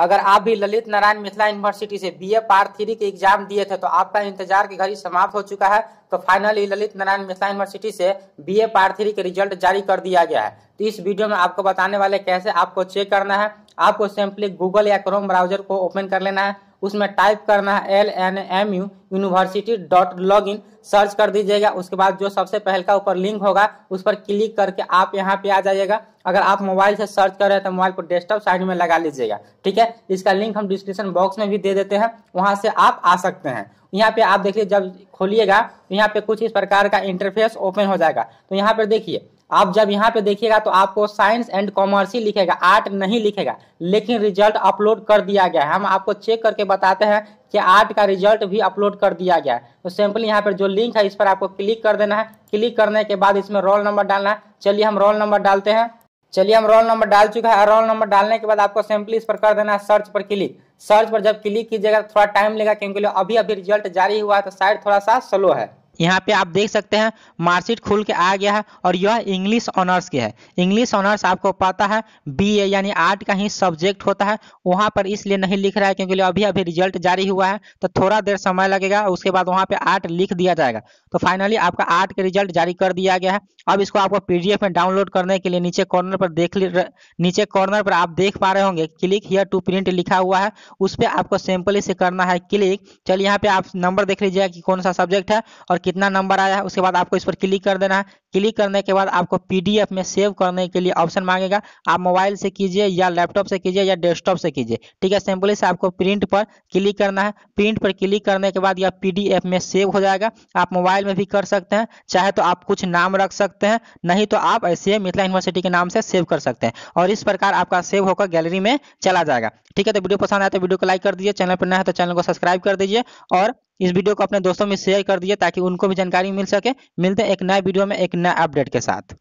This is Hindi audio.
अगर आप भी ललित नारायण मिथिला यूनिवर्सिटी से बी ए पार्ट थ्री के एग्जाम दिए थे तो आपका इंतजार की घड़ी समाप्त हो चुका है तो फाइनली ललित नारायण मिथिला यूनिवर्सिटी से बी ए पार्ट थ्री के रिजल्ट जारी कर दिया गया है तो इस वीडियो में आपको बताने वाले कैसे आपको चेक करना है आपको सिंपली गूगल या क्रोम ब्राउजर को ओपन कर लेना है उसमें टाइप करना है L N M U university dot log in search कर दीजिएगा उसके बाद जो सबसे पहले का ऊपर लिंक होगा उस पर क्लिक करके आप यहाँ पे आ जाइएगा अगर आप मोबाइल से सर्च कर रहे हैं तो मोबाइल को डेस्कटॉप साइड में लगा लीजिएगा ठीक है इसका लिंक हम डिस्क्रिप्शन बॉक्स में भी दे देते हैं वहाँ से आप आ सकते हैं यहाँ पे आप देखिए जब खोलिएगा यहाँ पे कुछ इस प्रकार का इंटरफेस ओपन हो जाएगा तो यहाँ पर देखिए आप जब यहाँ पे देखिएगा तो आपको साइंस एंड कॉमर्स ही लिखेगा आर्ट नहीं लिखेगा लेकिन रिजल्ट अपलोड कर दिया गया है हम आपको चेक करके बताते हैं कि आर्ट का रिजल्ट भी अपलोड कर दिया गया है तो सैंपल यहाँ पर जो लिंक है इस पर आपको क्लिक कर देना है क्लिक करने के बाद इसमें रोल नंबर डालना है चलिए हम रोल नंबर डालते हैं चलिए हम रोल नंबर डाल चुका है रोल नंबर डालने के बाद आपको सिंपली इस पर कर देना है सर्च पर क्लिक सर्च पर जब क्लिक कीजिएगा तो थोड़ा टाइम लेगा क्योंकि अभी अभी रिजल्ट जारी हुआ है तो साइड थोड़ा सा स्लो है यहाँ पे आप देख सकते हैं मार्कशीट खुल के आ गया है और यह इंग्लिश ऑनर्स की है इंग्लिश ऑनर्स आपको पता है बी ए यानी आर्ट का ही सब्जेक्ट होता है वहां पर इसलिए नहीं लिख रहा है क्योंकि अभी अभी रिजल्ट जारी हुआ है तो थोड़ा देर समय लगेगा उसके बाद वहां पे आर्ट लिख दिया जाएगा तो फाइनली आपका आर्ट का रिजल्ट जारी कर दिया गया है अब इसको आपको पीडीएफ में डाउनलोड करने के लिए नीचे कॉर्नर पर देख नीचे कॉर्नर पर आप देख पा रहे होंगे क्लिक हियर टू प्रिंट लिखा हुआ है उस पर आपको सिंपली से करना है क्लिक चलिए यहाँ पे आप नंबर देख लीजिएगा कि कौन सा सब्जेक्ट है और कितना नंबर आया है उसके बाद आपको इस पर क्लिक कर देना है क्लिक करने के बाद आपको पीडीएफ में सेव करने के लिए ऑप्शन मांगेगा आप मोबाइल से कीजिए या लैपटॉप से कीजिए या डेस्कटॉप से कीजिए ठीक है सिंपली से आपको प्रिंट पर क्लिक करना है प्रिंट पर क्लिक करने के बाद यह पीडीएफ में सेव हो जाएगा आप मोबाइल में भी कर सकते हैं चाहे तो आप कुछ नाम रख सकते हैं नहीं तो आप ऐसे मिथिला यूनिवर्सिटी के नाम से सेव कर सकते हैं और इस प्रकार आपका सेव होकर गैलरी में चला जाएगा ठीक है तो वीडियो पसंद आया तो वीडियो को लाइक कर दीजिए चैनल पर नया है तो चैनल को सब्सक्राइब कर दीजिए और इस वीडियो को अपने दोस्तों में शेयर कर दिए ताकि उनको भी जानकारी मिल सके मिलते हैं एक नए वीडियो में एक नए अपडेट के साथ